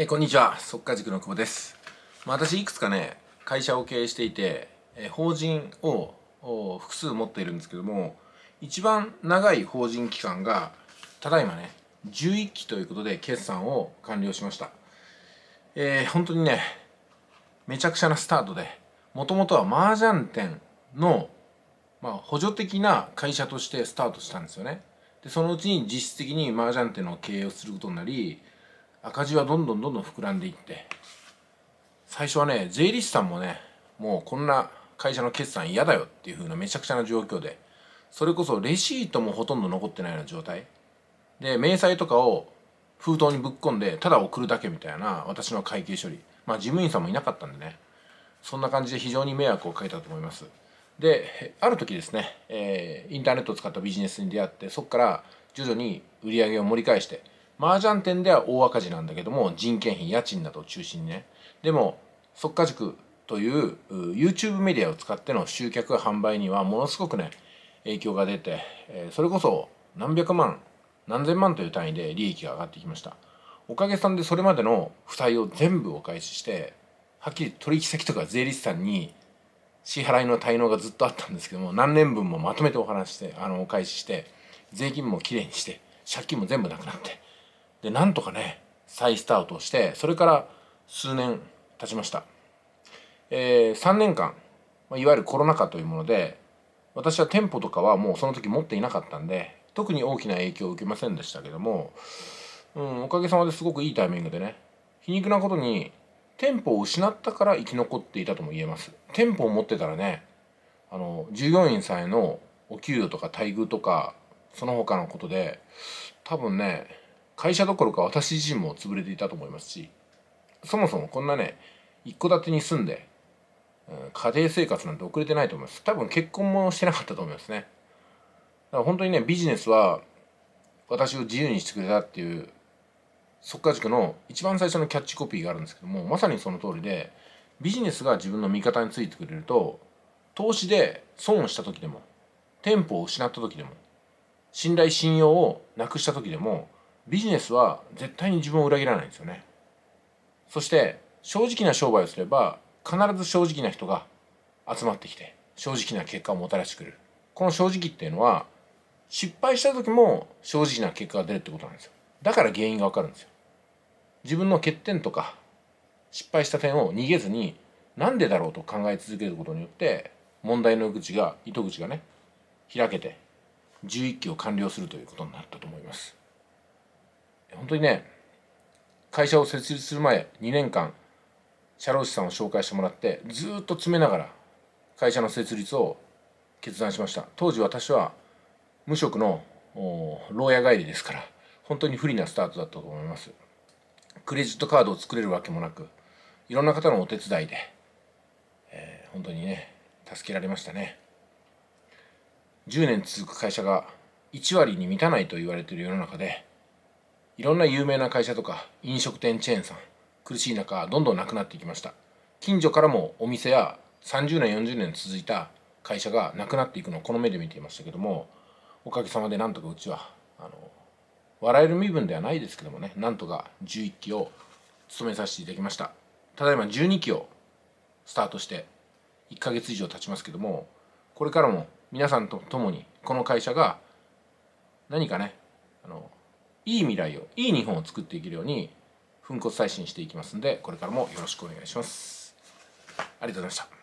えー、こんにちは速稼塾の久保です、まあ、私いくつかね会社を経営していて、えー、法人を複数持っているんですけども一番長い法人期間がただいまね11期ということで決算を完了しました、えー、本当にねめちゃくちゃなスタートでもともとは麻雀店の、まあ、補助的な会社としてスタートしたんですよねでそのうちに実質的に麻雀店の経営をすることになり赤字はどんどんどんどん膨らんでいって最初はね税理士さんもねもうこんな会社の決算嫌だよっていう風なめちゃくちゃな状況でそれこそレシートもほとんど残ってないような状態で明細とかを封筒にぶっ込んでただ送るだけみたいな私の会計処理まあ事務員さんもいなかったんでねそんな感じで非常に迷惑をかけたと思いますである時ですね、えー、インターネットを使ったビジネスに出会ってそこから徐々に売り上げを盛り返して麻雀店では大赤字なんだけども人件費家賃などを中心にねでも即価塾という YouTube メディアを使っての集客販売にはものすごくね影響が出てそれこそ何百万何千万という単位で利益が上がってきましたおかげさんでそれまでの負債を全部お返ししてはっきり取引先とか税理士さんに支払いの滞納がずっとあったんですけども何年分もまとめてお話してあのお返しして税金もきれいにして借金も全部なくなってでなんとかね再スタートしてそれから数年経ちました、えー、3年間いわゆるコロナ禍というもので私は店舗とかはもうその時持っていなかったんで特に大きな影響を受けませんでしたけども、うん、おかげさまですごくいいタイミングでね皮肉なことに店舗を失ったから生き残っていたとも言えます店舗を持ってたらねあの従業員さんへのお給料とか待遇とかその他のことで多分ね会社どころか私自身も潰れていたと思いますしそもそもこんなね一戸建てに住んで、家庭生活なんて遅れてないと思います多分結婚もしてなかったと思いますねだから本当にねビジネスは私を自由にしてくれたっていうっか、塾の一番最初のキャッチコピーがあるんですけどもまさにその通りでビジネスが自分の味方についてくれると投資で損をした時でも店舗を失った時でも信頼信用をなくした時でもビジネスは絶対に自分を裏切らないんですよねそして正直な商売をすれば必ず正直な人が集まってきて正直な結果をもたらしてくれるこの正直っていうのは失敗した時も正直な結果が出るってことなんですよだから原因がわかるんですよ自分の欠点とか失敗した点を逃げずになんでだろうと考え続けることによって問題の口が糸口がね開けて11期を完了するということになったと思います本当にね会社を設立する前2年間社労士さんを紹介してもらってずっと詰めながら会社の設立を決断しました当時私は無職の牢屋帰りですから本当に不利なスタートだったと思いますクレジットカードを作れるわけもなくいろんな方のお手伝いで、えー、本当にね助けられましたね10年続く会社が1割に満たないと言われている世の中でいろんな有名な会社とか飲食店チェーンさん苦しい中どんどんなくなっていきました近所からもお店や30年40年続いた会社がなくなっていくのをこの目で見ていましたけどもおかげさまでなんとかうちはあの笑える身分ではないですけどもねなんとか11期を務めさせていただきましたただいま12期をスタートして1ヶ月以上経ちますけどもこれからも皆さんと共にこの会社が何かねあのいい未来をいい日本を作っていけるように粉骨再進していきますんでこれからもよろしくお願いしますありがとうございました